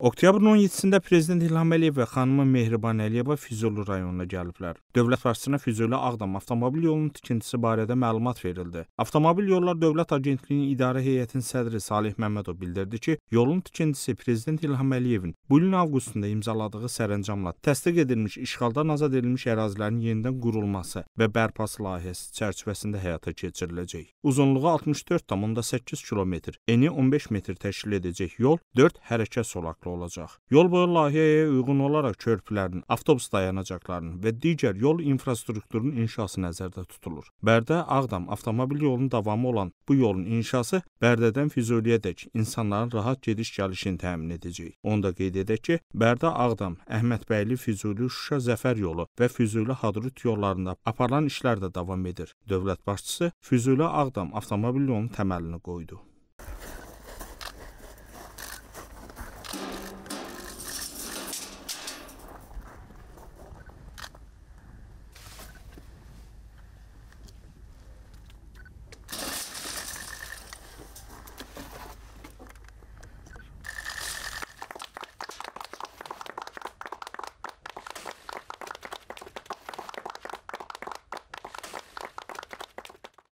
Oktyabrın 17-də prezident İlham Əliyev və xanımı Mehriban Əliyeva Füzuli rayonuna gəliblər. Dövlət başçısına Füzuli-Ağdam avtomobil yolunun tikintisi barədə məlumat verildi. Avtomobil Yollar Dövlət Agentliyinin idarə heyətinin sədri Salih Məmmədov bildirdi ki, yolun tikintisi prezident İlham Əliyevin bu ilin avqustunda imzaladığı sərəncamla təsdiq edilmiş işğaldan azad edilmiş ərazilərin yenidən qurulması və bərpası layihəsi çərçivəsində həyata keçiriləcək. Uzunluğu 64,8 kilometr, eni 15 metr təşkil edəcək yol 4 hərəkət zolaqlı olacaq. Yol boyu layihəyə uyğun olaraq körpülərin, avtobus dayanacaqlarının və digər yol infrastrukturunun inşası nəzərdə tutulur. Bərdə-Ağdam avtomobil yolunun davamı olan bu yolun inşası Bərdədən Füzuliyədək insanların rahat gediş-gəlişini təmin edəcək. Onu da qeyd edək ki, Bərdə-Ağdam, Əhmədbəyli, Füzuli, Şuşa Zəfər yolu və Füzuli-Hadrut yollarında aparılan işlər də davam edir. Dövlət başçısı Füzuli-Ağdam avtomobil yolunun təməlini qoydu.